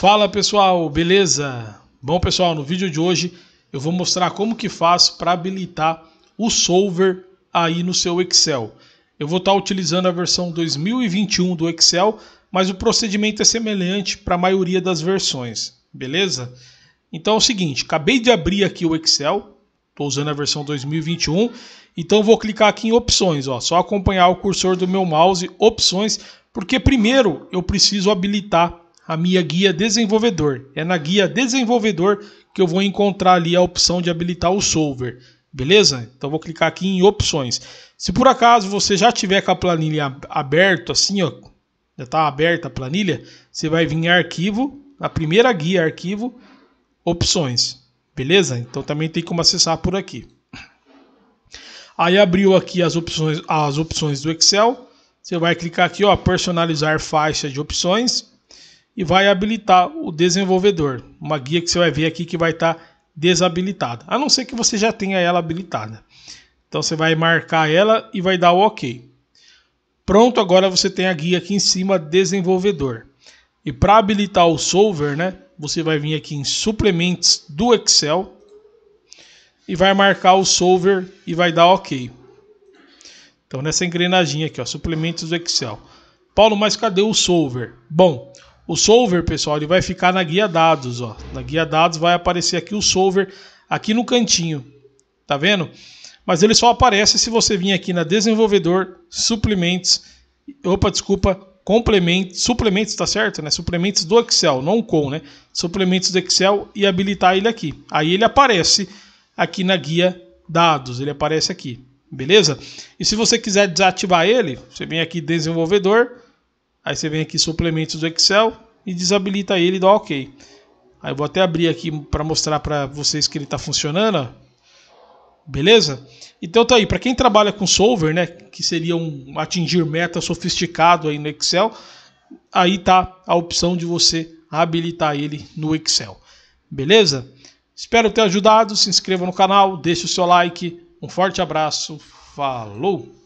Fala pessoal, beleza? Bom pessoal, no vídeo de hoje eu vou mostrar como que faz para habilitar o Solver aí no seu Excel. Eu vou estar tá utilizando a versão 2021 do Excel, mas o procedimento é semelhante para a maioria das versões, beleza? Então é o seguinte, acabei de abrir aqui o Excel, estou usando a versão 2021, então vou clicar aqui em opções, ó, só acompanhar o cursor do meu mouse, opções, porque primeiro eu preciso habilitar a minha guia desenvolvedor. É na guia desenvolvedor que eu vou encontrar ali a opção de habilitar o solver. Beleza? Então vou clicar aqui em opções. Se por acaso você já tiver com a planilha aberta, assim, ó, já está aberta a planilha, você vai vir em arquivo, na primeira guia, arquivo, opções. Beleza? Então também tem como acessar por aqui. Aí abriu aqui as opções, as opções do Excel. Você vai clicar aqui, ó, personalizar faixa de opções e vai habilitar o desenvolvedor. Uma guia que você vai ver aqui que vai estar tá desabilitada, a não ser que você já tenha ela habilitada. Então você vai marcar ela e vai dar o OK. Pronto, agora você tem a guia aqui em cima desenvolvedor. E para habilitar o solver, né, você vai vir aqui em suplementos do Excel e vai marcar o solver e vai dar OK. Então nessa engrenagem aqui, ó, suplementos do Excel. Paulo, mas cadê o solver? Bom, o solver, pessoal, ele vai ficar na guia dados, ó. Na guia dados vai aparecer aqui o solver aqui no cantinho. Tá vendo? Mas ele só aparece se você vir aqui na desenvolvedor, suplementos, opa, desculpa, complementos, suplementos, tá certo, né? Suplementos do Excel, não com, né? Suplementos do Excel e habilitar ele aqui. Aí ele aparece aqui na guia dados, ele aparece aqui. Beleza? E se você quiser desativar ele, você vem aqui desenvolvedor, Aí você vem aqui suplementos do Excel e desabilita ele e dá OK. Aí eu vou até abrir aqui para mostrar para vocês que ele está funcionando. Beleza? Então tá aí, para quem trabalha com solver, né, que seria um atingir meta sofisticado aí no Excel, aí tá a opção de você habilitar ele no Excel. Beleza? Espero ter ajudado, se inscreva no canal, deixe o seu like. Um forte abraço, falou!